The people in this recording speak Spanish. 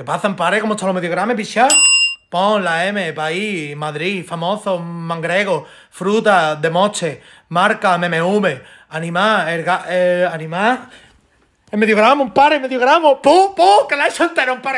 ¿Qué pasa, pares? ¿Cómo están los mediogramos pichá? Pon la M, país, Madrid, famoso, mangrego, fruta, de moche, marca, MMV, animal, erga, eh, animal. El gramo, un par, el mediogramo, ¡pum, pum! ¡Que la he